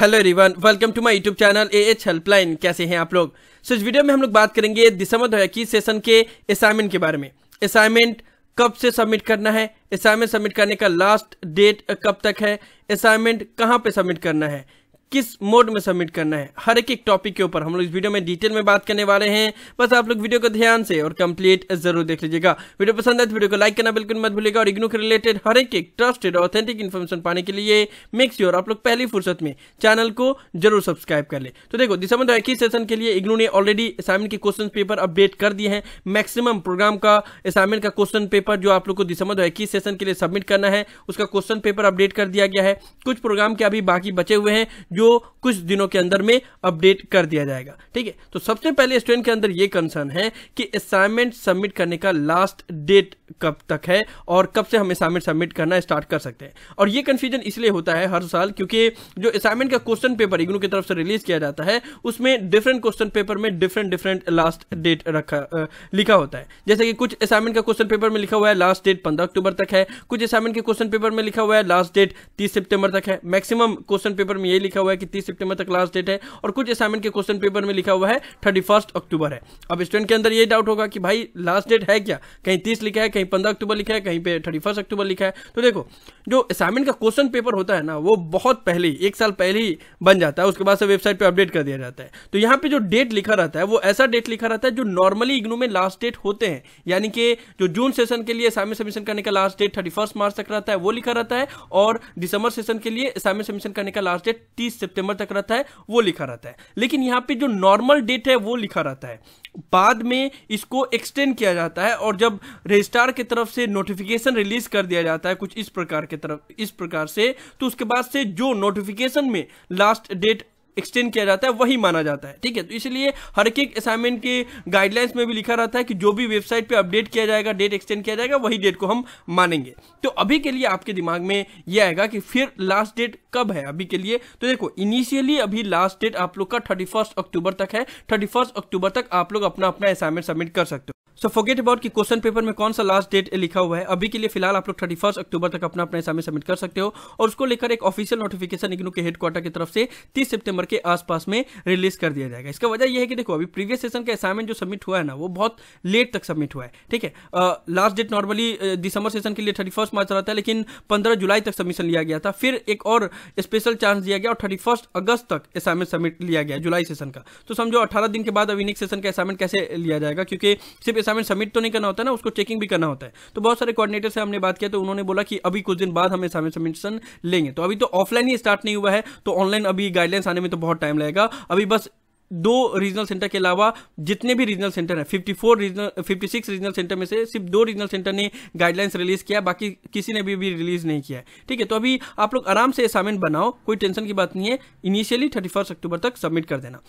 hello रिवन welcome to my YouTube channel A H helpline कैसे हैं आप लोग सो so, इस वीडियो में हम लोग बात करेंगे दिसंबर दो इक्कीस सेशन के असाइनमेंट के बारे में असाइनमेंट कब से सबमिट करना है असाइनमेंट सबमिट करने का लास्ट डेट कब तक है असाइनमेंट कहां पे सबमिट करना है किस मोड में सबमिट करना है हर एक एक टॉपिक के ऊपर हम लोग इस वीडियो में डिटेल में बात करने वाले हैं बस आप लोग वीडियो को ध्यान से और कंप्लीट जरूर देख लीजिएगा वीडियो पसंद है तो वीडियो को लाइक करना बिल्कुल मत भूलिएगा और इग्नू के रिलेटेड हर एक एक ट्रस्टेड ऑथेंटिक इन्फॉर्मेशन पाने के लिए मेक योर आप लोग पहली फुर्सत में चैनल को जरूर सब्सक्राइब कर ले तो देखो दिसंबर इक्कीस सेशन के लिए इग्नू ने ऑलरेडी असाइनमेंट के क्वेश्चन पेपर अपडेट कर दिए हैं मैक्सिमम प्रोग्राम का असाइनमेंट का क्वेश्चन पेपर जो आप लोग को दिसंबर दो इक्कीस सेशन के लिए सबमिट करना है उसका क्वेश्चन पेपर अपडेट कर दिया गया है कुछ प्रोग्राम के अभी बाकी बचे हुए हैं जो कुछ दिनों के अंदर में अपडेट कर दिया जाएगा ठीक है तो सबसे पहले स्टूडेंट के अंदर ये कंसर्न है कि असाइनमेंट सबमिट करने का लास्ट डेट कब तक है और कब से हम असाइनमेंट सबमिट करना स्टार्ट कर सकते हैं और ये कन्फ्यूजन इसलिए होता है हर साल क्योंकि जो असाइनमेंट का क्वेश्चन पेपर इग्नू की तरफ से रिलीज किया जाता है उसमें डिफरेंट क्वेश्चन पेपर में डिफरेंट डिफरेंट लास्ट डेट रखा आ, लिखा होता है जैसे कि कुछ असाइनमेंट का क्वेश्चन पेपर में लिखा हुआ है लास्ट डेट पंद्रह अक्टूबर तक है कुछ असाइनमेंट के क्वेश्चन पेपर में लिखा हुआ है लास्ट डेट तीस सितंबर तक है मैक्सिमम क्वेश्चन पेपर में यह लिखा हुआ है कि तीस सितंबर तक लास्ट डेट है और कुछ असाइनमेंट के क्वेश्चन पेपर में लिखा हुआ है थर्टी अक्टूबर है अब स्टूडेंट के अंदर ये डाउट होगा कि भाई लास्ट डेट है क्या कहीं तीस लिखा है कहीं पंद्रह अक्टूबर लिखा है कहीं पे थर्टी अक्टूबर लिखा है तो देखो जो असाइनमेंट का क्वेश्चन पेपर होता है ना वो बहुत पहले एक साल पहले ही बन जाता है उसके बाद से वेबसाइट पर अपडेट कर दिया जाता है तो यहाँ पे जो डेट लिखा रहता है वो ऐसा डेट लिखा रहता है जो नॉर्मली इग्नू में लास्ट डेट होते हैं यानी कि जो जून सेशन के लिए असाइनमेंट सबमिशन करने का लास्ट डेट थर्टी मार्च तक रहता है वो लिखा रहता है और दिसंबर सेशन के लिए असाइनमेंट सबमिशन करने का लास्ट डेट तीस सितंबर तक रहता है वो लिखा रहता है लेकिन यहाँ पे जो नॉर्मल डेट है वो लिखा रहता है बाद में इसको एक्सटेंड किया जाता है और जब रजिस्ट्रार की तरफ से नोटिफिकेशन रिलीज कर दिया जाता है कुछ इस प्रकार के तरफ इस प्रकार से तो उसके बाद से जो नोटिफिकेशन में लास्ट डेट एक्सटेंड किया जाता है वही माना जाता है ठीक है तो इसलिए हर एक असाइनमेंट के गाइडलाइंस में भी लिखा रहता है कि जो भी वेबसाइट पे अपडेट किया जाएगा डेट एक्सटेंड किया जाएगा वही डेट को हम मानेंगे तो अभी के लिए आपके दिमाग में ये आएगा कि फिर लास्ट डेट कब है अभी के लिए तो देखो इनिशियली अभी लास्ट डेट आप लोग का थर्टी अक्टूबर तक है थर्टी अक्टूबर तक आप लोग अपना अपना असाइनमेंट सबमिट कर सकते हो सो फॉरगेट अबाउट कि क्वेश्चन पेपर में कौन सा लास्ट डेट लिखा हुआ है अभी के लिए फिलहाल आप लोग थर्टी फर्स्ट अक्टूबर तक अपना अपना एग्जाम सबमिट कर सकते हो और उसको लेकर एक ऑफिशियल नोटिफिकेशन इग्नू के हेडक्वार्टर की तरफ से तीस सितंबर के आसपास में रिलीज कर दिया जाएगा इसका वजह यह है कि देखो अभी प्रीवियस सेशन का असाइनमेंट जो सबमिट हुआ है ना वो बहुत लेट तक सबमिट हुआ है ठीक है लास्ट डेट नॉर्मली दिसंबर सेशन के लिए थर्टी फर्स्ट मार्च रहता है लेकिन पंद्रह जुलाई तक सबमिशन लिया गया था फिर एक और स्पेशल चांस दिया गया और थर्टी फर्स्ट अगस्त तक असाइनमेंट सबमिट लिया गया जुलाई सेशन का तो समझो अठारह दिन के बाद अभी नेक्स्ट सेशन का असाइनमेंट कैसे लिया जाएगा क्योंकि सिर्फ असाइनमेंट सबमिट तो नहीं करना होता ना उसको चेकिंग भी करना होता है तो बहुत सारे कोऑर्डिनेटर से हमने बात किया तो उन्होंने बोला कि अभी कुछ दिन बाद हमें असाइनमेंट सबमिशन लेंगे तो अभी तो ऑफलाइन ही स्टार्ट नहीं हुआ है तो ऑनलाइन अभी गाइडलाइंस आने में तो बहुत टाइम लगेगा अभी बस दो रीजनल सेंटर के अलावा जितने भी रीजनल सेंटर हैं 54 रीजनल 56 रीजनल सेंटर में से सिर्फ दो रीजनल सेंटर ने गाइडलाइंस रिलीज किया बाकी किसी ने भी भी रिलीज नहीं किया है ठीक है तो अभी आप लोग आराम से असाइनमेंट बनाओ कोई टेंशन की बात नहीं है इनिशियली थर्टी अक्टूबर तक सबमिट कर देना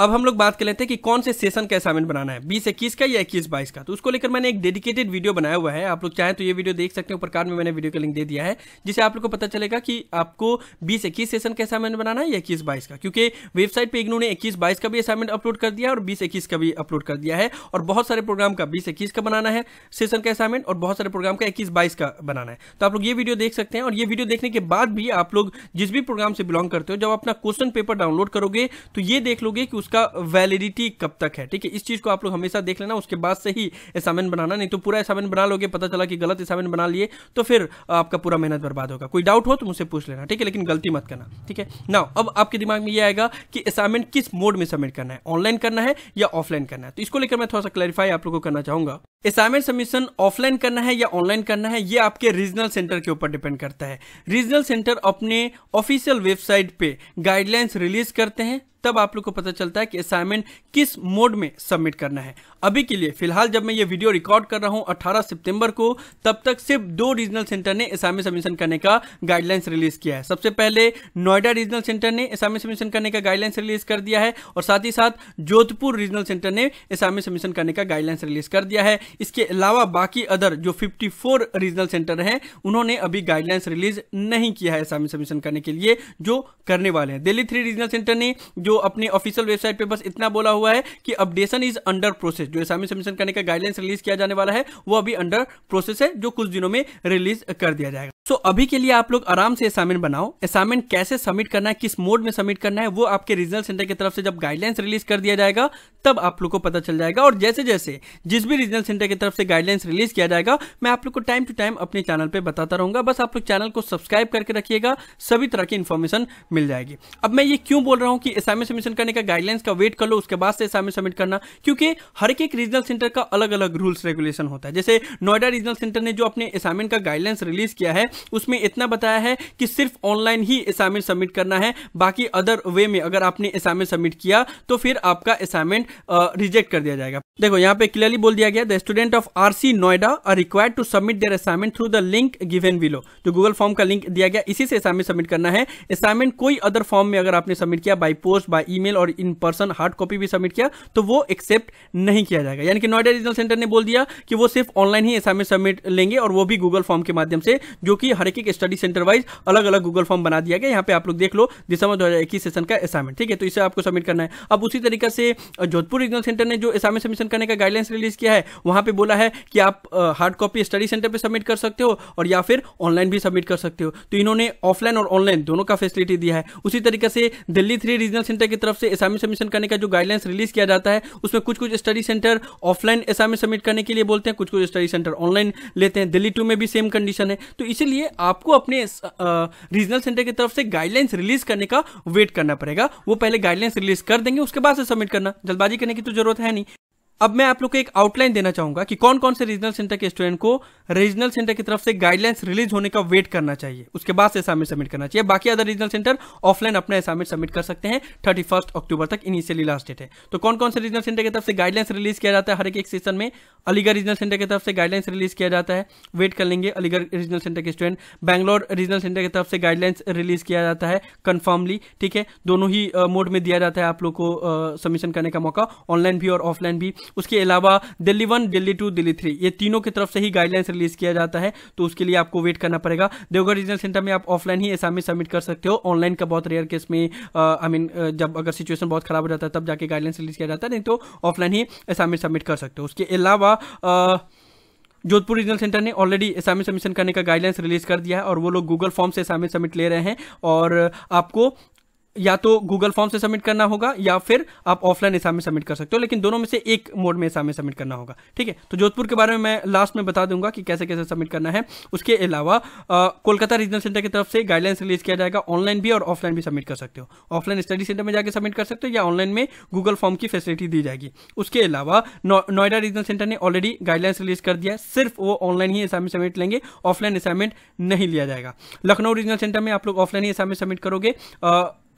अब हम लोग बात कर लेते हैं कि कौन से सेशन का असाइनमेंट बनाना है बीस इक्कीस का या इक्कीस बाईस का तो उसको लेकर मैंने एक डेडिकेटेड वीडियो बनाया हुआ है आप लोग चाहें तो ये वीडियो देख सकते हैं ऊपर कार्ड में मैंने वीडियो का लिंक दे दिया है जिसे आप लोग को पता चलेगा कि आपको बीस इक्कीस सेशन का असाइनमेंट बनाना है या इक्कीस बाईस का क्योंकि वेबसाइट पर इन्होंने इक्कीस बाईस का भी असाइनमेंट अपलोड कर दिया है और बीस इक्कीस का भी अपलोड कर दिया है और बहुत सारे प्रोग्राम का बीस इक्कीस का बनाना है सेशन का असाइनमेंट और बहुत सारे प्रोग्राम का इक्कीस बाईस का बनाना है तो आप लोग ये वीडियो देख सकते हैं और ये वीडियो देखने के बाद भी आप लोग जिस भी प्रोग्राम से बिलोंग करते हो जब अपना क्वेश्चन पेपर डाउनलोड करोगे तो ये देख लोगे कि उसका वैलिडिटी कब तक है ठीक है इस चीज़ को आप लोग हमेशा देख लेना उसके बाद से ही असाइनमेंट बनाना नहीं तो पूरा असाइनमेंट बना लोगे पता चला कि गलत असाइनमेंट बना लिए तो फिर आपका पूरा मेहनत बर्बाद होगा कोई डाउट हो तो मुझसे पूछ लेना ठीक है लेकिन गलती मत करना ठीक है ना अब आपके दिमाग में यह आएगा कि असाइनमेंट किस मोड में सबमिट करना है ऑनलाइन करना है या ऑफलाइन करना है तो इसको लेकर मैं थोड़ा सा क्लैरिफाई आप लोग को करना चाहूंगा असाइनमेंट सबमिशन ऑफलाइन करना है या ऑनलाइन करना है ये आपके रीजनल सेंटर के ऊपर डिपेंड करता है रीजनल सेंटर अपने ऑफिशियल वेबसाइट पे गाइडलाइंस रिलीज करते हैं तब आप लोग को पता चलता है कि असाइनमेंट किस मोड में सबमिट करना है अभी के लिए फिलहाल जब मैं ये वीडियो रिकॉर्ड कर रहा हूँ 18 सितंबर को तब तक सिर्फ दो रीजनल सेंटर ने असाइनमेंट सबमिशन करने का गाइडलाइंस रिलीज किया है सबसे पहले नोएडा रीजनल सेंटर ने असाइनमेंट सबमिशन करने का गाइडलाइंस रिलीज कर दिया है और साथ ही साथ जोधपुर रीजनल सेंटर ने असाइनमेंट सबमिशन करने का गाइडलाइंस रिलीज कर दिया है इसके अलावा बाकी अदर जो 54 रीजनल सेंटर हैं उन्होंने अभी गाइडलाइंस रिलीज नहीं किया है एग्जाम सबमिशन करने के लिए जो करने वाले हैं दिल्ली थ्री रीजनल सेंटर ने जो अपने ऑफिशियल वेबसाइट पर बस इतना बोला हुआ है कि अपडेशन इज अंडर प्रोसेस जो एग्जाम सबमिशन करने का गाइडलाइंस रिलीज किया जाने वाला है वो अभी अंडर प्रोसेस है जो कुछ दिनों में रिलीज कर दिया जाएगा सो so, अभी के लिए आप लोग आराम से असाइनमेंट बनाओ असाइनमेंट कैसे सबमिट करना है किस मोड में सबमिट करना है वो आपके रीजनल सेंटर की तरफ से जब गाइडलाइंस रिलीज कर दिया जाएगा तब आप लोग को पता चल जाएगा और जैसे जैसे जिस भी रीजनल सेंटर की तरफ से गाइडलाइंस रिलीज किया जाएगा मैं आप लोग को टाइम टू टाइम अपने चैनल पर बताता रहूंगा बस आप लोग चैनल को सब्सक्राइब करके रखिएगा सभी तरह की इन्फॉर्मेशन मिल जाएगी अब मैं ये क्यों बोल रहा हूँ कि असाइनमेंट सबमिशन करने का गाइडलाइंस का वेट कर लो उसके बाद से असाइनमेंट सबमिट करना क्योंकि हर एक रीजनल सेंटर का अलग अलग रूल्स रेगुलेशन होता है जैसे नोएडा रीजनल सेंटर ने जो अपने असाइनमेंट का गाइडलाइंस रिलीज किया है उसमें इतना बताया है कि सिर्फ ऑनलाइन ही असाइनमेंट सबमिट करना है बाकी अदर वे में अगर आपने असाइनमेंट सबमिट किया तो फिर आपका असाइनमेंट रिजेक्ट कर दिया जाएगा देखो यहाँ पे क्लियरली बोल दिया गया the student of R C Noida are require to submit there assignment through the link given below जो गूगल फॉर्म का लिंक दिया गया इसी से असाइनमेंट सबमिट करना है असाइनमेंट कोई अदर फॉर्म में अगर आपने सबमिट किया बाई पोस्ट बाई ईमेल और इन पर्सन हार्ड कॉपी भी सबमिट किया तो वो एक्सेप्ट नहीं किया जाएगा यानी कि नोएडा रीजनल सेंटर ने बोल दिया कि वो सिर्फ ऑनलाइन ही असाइनमेंट सबमिट लेंगे और वो भी गूगल फॉर्म के माध्यम से जो क्योंकि हर एक स्टडी सेंटर वाइज अलग अलग गूगल फॉर्म बना दिया गया यहाँ पे आप लोग देख लो दिसंबर दो सेशन का असाइनमेंट ठीक है तो इसे आपको सबमिट करना है अब उसी तरीके से जोधपुर रीजनल सेंटर ने जो असाइनमेंट सबमिशन करने का गाइडलाइंस रिलीज किया है वहां पर बोला है कि आप हार्ड कॉपी स्टडी सेंटर पर सबमिट कर सकते हो और या फिर ऑनलाइन भी सबमिट कर सकते हो तो इन्होंने ऑफलाइन और ऑनलाइन दोनों का फैसिलिटी दिया है उसी तरीके से दिल्ली थ्री रीजनल सेंटर की तरफ से असाइनमेंट सबमिशन करने का जो गाइडलाइंस रिलीज किया जाता है उसमें कुछ कुछ study centre offline assignment submit करने के लिए बोलते हैं कुछ कुछ स्टडी सेंटर ऑनलाइन लेते हैं दिल्ली टू में भी सेम कंडीशन है तो इसीलिए लिए आपको अपने रीजनल सेंटर की तरफ से गाइडलाइंस रिलीज करने का वेट करना पड़ेगा वो पहले गाइडलाइंस रिलीज कर देंगे उसके बाद से सबमिट करना जल्दबाजी करने की तो जरूरत है नहीं अब मैं आप लोग को एक आउटलाइन देना चाहूंगा कि कौन कौन से रीजनल सेंटर के स्टूडेंट को रीजनल सेंटर की तरफ से गाइडलाइंस रिलीज होने का वेट करना चाहिए उसके बाद से असाइनमेंट सबमिट करना चाहिए बाकी अदर रीजनल सेंटर ऑफलाइन अपना असाइनमेंट सबमिट कर सकते हैं थर्टी फर्स्ट अक्टूबर तक इनिशियली लास्ट डेट है तो कौन कौन से रीजनल सेंटर की तरफ से गाइडलाइंस रिलीज किया जाता है हर एक, एक सेशन में अलीगढ़ रीजनल सेंटर की तरफ से गाइडलाइंस रिलीज किया जाता है वेट कर लेंगे अलीगढ़ रीजनल सेंटर के स्टूडेंट बैंगलोर रीजनल सेंटर की तरफ से गाइडलाइंस रिलीज किया जाता है कन्फर्मली ठीक है दोनों ही मोड में दिया जाता है आप लोग को सबमिशन करने का मौका ऑनलाइन भी और ऑफलाइन भी उसके अलावा Delhi one Delhi two Delhi three ये तीनों की तरफ से ही गाइडलाइंस रिलीज किया जाता है तो उसके लिए आपको वेट करना पड़ेगा देवघर रीजनल सेंटर में आप ऑफलाइन ही एसामी सबमिट कर सकते हो ऑनलाइन का बहुत रेयर केस में आई मीन जब अगर सिचुएशन बहुत खराब हो जाता है तब जाके गाइडलाइंस रिलीज किया जाता है नहीं तो ऑफलाइन ही एसामी सबमिट कर सकते हो उसके अलावा जोधपुर रीजनल सेंटर ने ऑलरेडी असाइनमेंट सबमिशन करने का गाइडलाइंस रिलीज कर दिया है और वो लोग गूगल फॉर्म से असाइनमेंट सबमिट ले रहे हैं और आपको या तो गूगल फॉर्म से सबमिट करना होगा या फिर आप ऑफलाइन हिसाब में सबमिट कर सकते हो लेकिन दोनों में से एक मोड में हिसाब में सबमिट करना होगा ठीक है तो जोधपुर के बारे में मैं लास्ट में बता दूंगा कि कैसे कैसे सबमिट करना है उसके अलावा कोलकाता रीजनल सेंटर की तरफ से गाइडलाइंस रिलीज किया जाएगा ऑनलाइन भी और ऑफलाइन भी सबमिट कर सकते हो ऑफलाइन स्टडी सेंटर में जाकर सबमिट कर सकते हो या ऑनलाइन में गूगल फॉर्म की फैसिलिटी दी जाएगी उसके अलावा नोएडा रीजनल सेंटर ने ऑलरेडी गाइडलाइंस रिलीज कर दिया सिर्फ वो ऑनलाइन ही हिसाब में सबमिट लेंगे ऑफलाइन असाइनमेंट नहीं लिया जाएगा लखनऊ रीजनल सेंटर में आप लोग ऑफलाइन ही हिसाब में सबमिट करोगे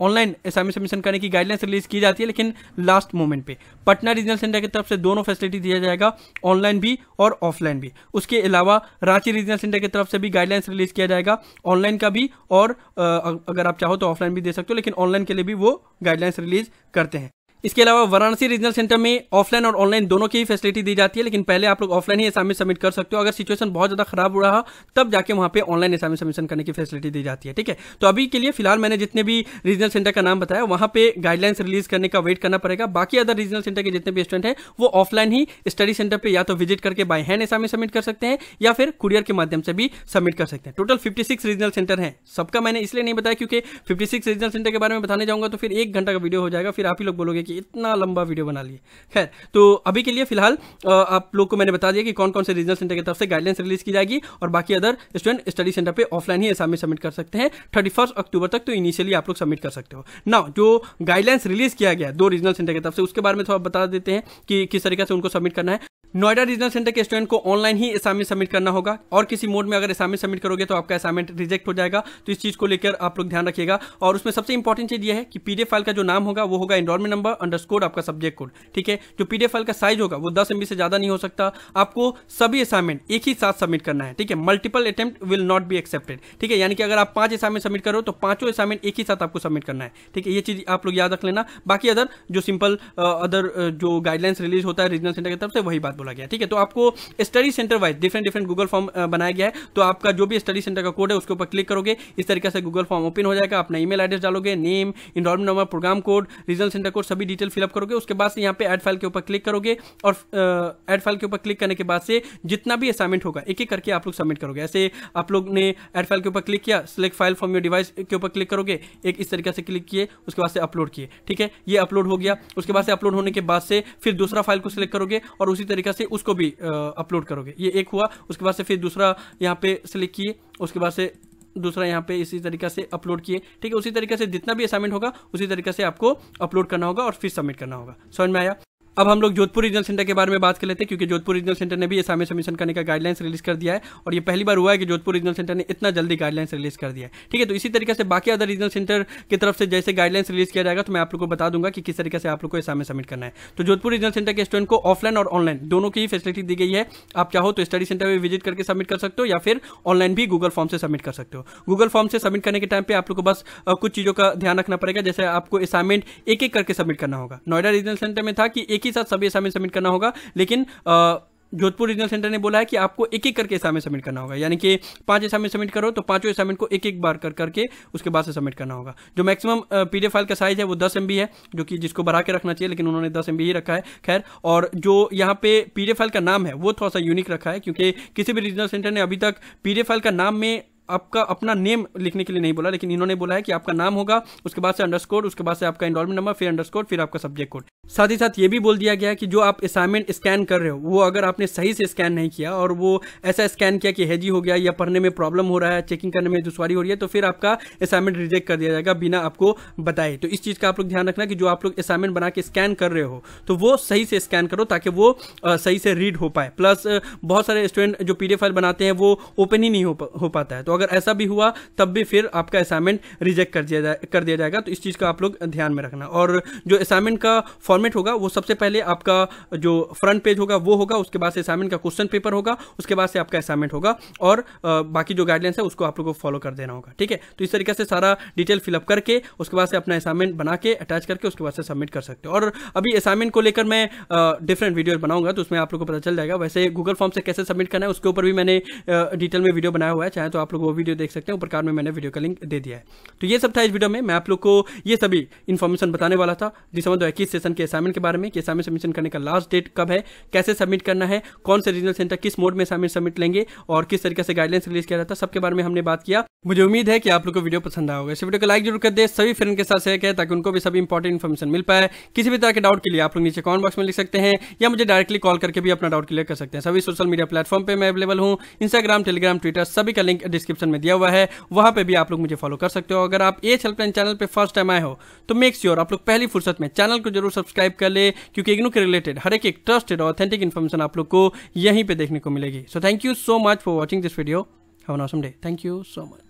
ऑनलाइन असाइनमेंट सबमिशन करने की गाइडलाइंस रिलीज की जाती है लेकिन लास्ट मोमेंट पे पटना रीजनल सेंटर की तरफ से दोनों फैसिलिटी दिया जाएगा ऑनलाइन भी और ऑफलाइन भी उसके अलावा रांची रीजनल सेंटर की तरफ से भी गाइडलाइंस रिलीज किया जाएगा ऑनलाइन का भी और अगर आप चाहो तो ऑफलाइन भी दे सकते हो लेकिन ऑनलाइन के लिए भी वो गाइडलाइंस रिलीज करते हैं इसके अलावा वाराणसी रीजनल सेंटर में ऑफलाइन और ऑनलाइन दोनों की ही फैसिलिटी दी जाती है लेकिन पहले आप लोग ऑफलाइन ही असाइनमेंट सबमिट कर सकते हो अगर सिचुएशन बहुत ज़्यादा खराब हो रहा तब जाके वहाँ पे ऑनलाइन असाइनमेंट सबमिशन करने की फैसिलिटी दी जाती है ठीक है तो अभी के लिए फिलहाल मैंने जितने भी रीजनल सेंटर का नाम बताया वहाँ पे गाइडलाइंस रिलीज करने का वेट करना पड़ेगा बाकी अदर रीजनल सेंटर के जितने भी स्टूडेंट हैं वो ऑफलाइन ही स्टडी सेंटर पर या तो विजिट करके बाय हैंड असाइनमेंट सबमिट कर सकते हैं या फिर कुरियर के माध्यम से भी सबमिट कर सकते हैं टोटल फिफ्टी रीजनल सेंटर हैं सबका मैंने इसलिए नहीं बताया क्योंकि फिफ्टी रीजनल सेंटर के बारे में बताने जाऊँगा तो फिर एक घंटा का वीडियो हो जाएगा फिर आप ही लोग बोलोगे देखिए इतना लंबा वीडियो बना लिए खैर तो अभी के लिए फिलहाल आप लोग को मैंने बता दिया कि कौन कौन से रीजनल सेंटर की तरफ से गाइडलाइंस रिलीज की जाएगी और बाकी अदर स्टूडेंट स्टडी सेंटर पर ऑफलाइन ही असाइनमेंट सबमिट कर सकते हैं थर्टी अक्टूबर तक तो इनिशियली आप लोग सबमिट कर सकते हो ना जो गाइडलाइंस रिलीज किया गया दो रीजनल सेंटर की तरफ से उसके बारे में थोड़ा बता देते हैं कि किस तरीके से उनको सबमिट करना है नोएडा रीजनल सेंटर के स्टूडेंट को ऑनलाइन ही असाइनमेंट सबमिट करना होगा और किसी मोड में अगर असाइनमेंट सबमिट करोगे तो आपका असाइनमेंट रिजेक्ट हो जाएगा तो इस चीज़ को लेकर आप लोग ध्यान रखिएगा और उसमें सबसे इंपॉर्टेंट चीज़ ये है कि पीडीएफ फाइल का जो नाम होगा वो होगा एनरोलमेंट नंबर अंडरस्कोर आपका सब्जेक्ट कोड ठीक है जो पीडीएफ फाइल का साइज होगा वो दस एमबी से ज़्यादा नहीं हो सकता आपको सभी असाइनमेंट एक ही साथ सबमिट करना है ठीक है multiple attempt will not be accepted ठीक है यानी कि अगर आप पाँच असाइनमेंट सबमिट करो तो पाँचों असाइनमेंट एक ही साथ आपको सबमिट करना है ठीक है ये चीज़ आप लोग याद रख लेना बाकी अदर जो सिंपल अदर जो गाइडलाइंस रिलीज होता है रीजनल सेंटर की तरफ से वही बात बोला गया ठीक है तो आपको study centre wise different different Google form बनाया गया है तो आपका जो भी स्टडी सेंटर का कोड है उसके ऊपर क्लिक करोगे इस तरीके से गूगल फॉर्म ओपन हो जाएगा अपना ईमेल एड्रेस डालोगे name enrolment number program code regional centre code सभी डिटेल फिलअप करोगे उसके बाद से यहाँ पे एड फाइल के ऊपर क्लिक करोगे और एड फाइल के ऊपर क्लिक करने के बाद से जितना भी असाइनमेंट होगा एक एक करके आप लोग सबमिट करोगे ऐसे आप लोग ने एड फाइल के ऊपर क्लिक किया select file from your device के ऊपर क्लिक करोगे एक इस तरीके से क्लिक किए उसके बाद से अपलोड किए ठीक है ये अपलोड हो गया उसके बाद से अपलोड होने के बाद से फिर दूसरा फाइल को सिलेक्ट करोगे और उसी तरीके तरीका से उसको भी अपलोड करोगे ये एक हुआ उसके बाद से फिर दूसरा यहाँ पे सिलेक्ट किए उसके बाद से दूसरा यहाँ पे इसी तरीका से अपलोड किए ठीक है उसी तरीके से जितना भी असाइनमेंट होगा उसी तरीके से आपको अपलोड करना होगा और फिर सबमिट करना होगा समझ में आया अब हम लोग जोधपुर रीजनल सेंटर के बारे में बात कर लेते हैं क्योंकि जोधपुर रीजनल सेंटर ने भी एस सबमिशन करने का गाइडलाइंस रिलीज कर दिया है और ये पहली बार हुआ है कि जोधपुर रीजनल सेंटर ने इतना जल्दी गाइडलाइंस रिलीज कर दिया है ठीक है तो इसी तरीके से बाकी अदर रीजनल सेंटर की तरफ से जैसे गाइडलाइंस रिलीज किया जाएगा तो मैं आप लोग को बता दूंगा कि किस तरीके से आप लोग को एस में सबमिट करना है तो जोधपुर रीजनल सेंटर के स्टूडेंट को ऑफलाइन और ऑनलाइन दोनों की ही फैसिलिटी दी गई है आप चाहो तो स्टडी सेंटर में विजिट करके सबमिट कर सकते हो या फिर ऑनलाइन भी गूगल फॉर्म से सबमिट कर सकते हो गूगल फॉर्म से सबमिट करने के टाइम पर आप लोग को बस कुछ चीज़ों का ध्यान रखना पड़ेगा जैसे आपको असाइनमेंट एक एक करके सबमिट करना होगा नोएडा रीजनल सेंटर में था कि एक ही साथ सभी असाइनमेंट सबमिट करना होगा लेकिन जोधपुर रीजनल सेंटर ने बोला है कि आपको एक एक करके असाइनमेंट सबमिट करना होगा यानी कि पांच असाइनमेंट सबमिट करो तो पांचों असाइनमेंट को एक एक बार कर करके उसके बाद से सबमिट करना होगा जो मैक्सिमम पीडीएफ फाइल का साइज है वो दस एम है जो कि जिसको बढ़ा के रखना चाहिए लेकिन उन्होंने दस एम ही रखा है खैर और जो यहाँ पे पीडीएफ फाइल का नाम है वो थोड़ा सा यूनिक रखा है क्योंकि किसी भी रीजनल सेंटर ने अभी तक पीडीएफ फाइल का नाम में आपका अपना नेम लिखने के लिए नहीं बोला लेकिन इन्होंने बोला है कि आपका नाम होगा उसके बाद से अंडरस्कोर उसके बाद से आपका इनरोलमेंट नंबर फिर अंडरस्कोर फिर आपका सब्जेक्ट कोड साथ ही साथ ये भी बोल दिया गया है कि जो आप असाइनमेंट स्कैन कर रहे हो वो अगर आपने सही से स्कैन नहीं किया और वो ऐसा स्कैन किया कि हैजी हो गया या पढ़ने में प्रॉब्लम हो रहा है चेकिंग करने में दुश्वारी हो रही है तो फिर आपका असाइनमेंट रिजेक्ट कर दिया जाएगा बिना आपको बताए तो इस चीज़ का आप लोग ध्यान रखना कि जो आप लोग असाइनमेंट बना के स्कैन कर रहे हो तो वो सही से स्कैन करो ताकि वो सही से रीड हो पाए प्लस बहुत सारे स्टूडेंट जो पी फाइल बनाते हैं वो ओपन ही नहीं हो पाता है तो अगर ऐसा भी हुआ तब भी फिर आपका असाइनमेंट रिजेक्ट कर दिया जाए कर दिया जाएगा तो इस चीज़ का आप लोग ध्यान में रखना और जो असाइनमेंट का फॉर्मेट होगा वो सबसे पहले आपका जो फ्रंट पेज होगा वो होगा उसके बाद से असाइनमेंट का क्वेश्चन पेपर होगा उसके बाद से आपका असाइनमेंट होगा और बाकी जो गाइडलाइंस है उसको आप लोग को फॉलो कर देना होगा ठीक है तो इस तरीके से सारा डिटेल फिलअप करके उसके बाद से अपना असाइनमेंट बना के अटैच करके उसके बाद से सबमिट कर सकते हो और अभी असाइनमेंट को लेकर मैं डिफरेंट वीडियो बनाऊंगा तो उसमें आप लोग को पता चल जाएगा वैसे गूगल फॉर्म से कैसे सबमिट करना है उसके ऊपर भी मैंने डिटेल में वीडियो बनाया हुआ है चाहे तो आप लोग वो वीडियो देख सकते हैं ऊपर कार्ड में मैंने वीडियो का लिंक दे दिया है तो ये सब था इस वीडियो में मैं आप लोग को ये सभी इन्फॉर्मेशन बताने वाला था दिसंबर दो इक्कीस सेशन के असाइनमेंट के बारे में कि असाइनमेंट सबमिशन करने का लास्ट डेट कब है कैसे सबमिट करना है कौन से रीजनल सेंटर किस मोड में असाइनमेंट सबमिट लेंगे और किस तरीके से गाइडलाइंस रिलीज किया जाता है सबके बारे में हमने बात किया मुझे उम्मीद है कि आप लोग को वीडियो पसंद आया होगा इस वीडियो को लाइक जरूर कर दे सभी फ्रेंड के साथ शेयर करें ताकि उनको भी सभी इंपॉर्टेंट इन्फॉर्मेशन मिल पाए किसी भी तरह के डाउट के लिए आप लोग नीचे कॉमेंट बॉक्स में लिख सकते हैं या मुझे डायरेक्टली कॉल करके भी अपना डाउट क्लियर कर सकते हैं सभी सोशल मीडिया प्लेटफॉर्म पर मैं अवेलेबल हूँ इंस्टाग्राम टेलीग्राम ट्विटर सभी का लिंक डिस्क्रिप्शन डिस्क्रिप्शन में दिया हुआ है वहाँ पर भी आप लोग मुझे फॉलो कर सकते हो अगर आप एच हेल्पलाइन चैनल पर फर्स्ट टाइम आए हो तो मेक श्योर आप लोग पहली फुर्सत में चैनल को जरूर सब्सक्राइब कर ले क्योंकि इग्नू के रिलेटेड हर एक ट्रस्टेड और ऑथेंटिक इन्फॉर्मेशन आप लोग को यहीं पर देखने को मिलेगी so thank you so much for watching this video have an awesome day thank you so much